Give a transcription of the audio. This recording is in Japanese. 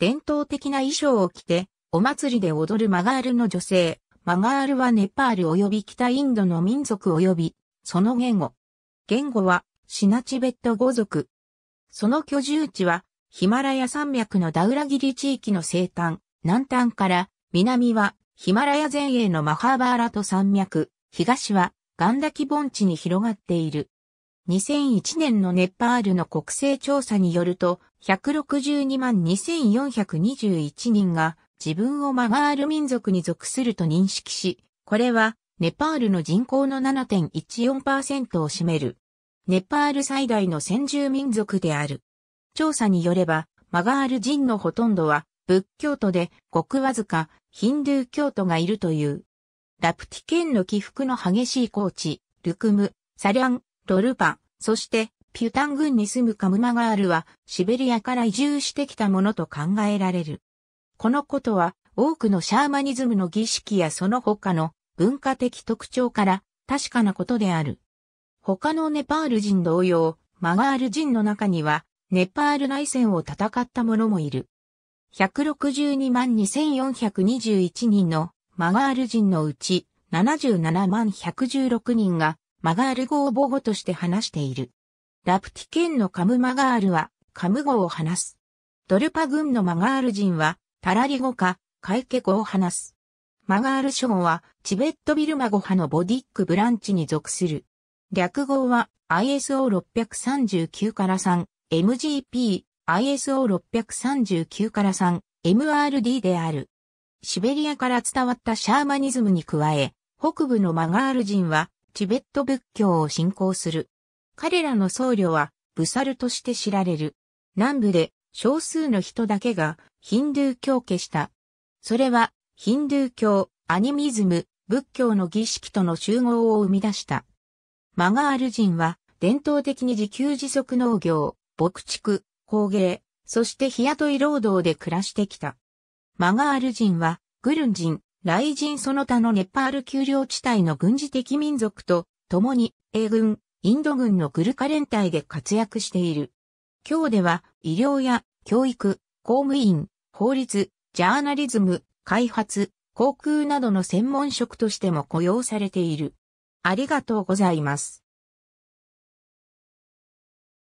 伝統的な衣装を着て、お祭りで踊るマガールの女性。マガールはネパール及び北インドの民族及び、その言語。言語は、シナチベット語族。その居住地は、ヒマラヤ山脈のダウラギリ地域の西端、南端から、南は、ヒマラヤ前衛のマハーバーラト山脈、東は、ガンダキ盆地に広がっている。2001年のネパールの国勢調査によると、162万2421人が自分をマガール民族に属すると認識し、これはネパールの人口の7.14%を占める。ネパール最大の先住民族である。調査によれば、マガール人のほとんどは仏教徒で、ごくわずかヒンドゥー教徒がいるという。ラプティ県の起伏の激しい高地、ルクム、サリャン、ロルパ、そして、ピュタン郡に住むカムマガールは、シベリアから移住してきたものと考えられる。このことは、多くのシャーマニズムの儀式やその他の文化的特徴から確かなことである。他のネパール人同様、マガール人の中には、ネパール内戦を戦った者もいる。162万2421人のマガール人のうち77万116人がマガール語を母語として話している。ラプティ県のカムマガールは、カム語を話す。ドルパ軍のマガール人は、タラリ語か、カイケ語を話す。マガール諸語は、チベットビルマ語派のボディックブランチに属する。略語は、ISO639 から3、MGP、ISO639 から3、MRD である。シベリアから伝わったシャーマニズムに加え、北部のマガール人はチベット仏教を信仰する。彼らの僧侶は、ブサルとして知られる。南部で少数の人だけがヒンドゥー教化した。それは、ヒンドゥー教、アニミズム、仏教の儀式との集合を生み出した。マガール人は、伝統的に自給自足農業、牧畜、工芸、そして日雇い労働で暮らしてきた。マガール人は、グルン人、雷神その他のネパール丘陵地帯の軍事的民族と共に英軍、インド軍のグルカ連隊で活躍している。今日では医療や教育、公務員、法律、ジャーナリズム、開発、航空などの専門職としても雇用されている。ありがとうございます。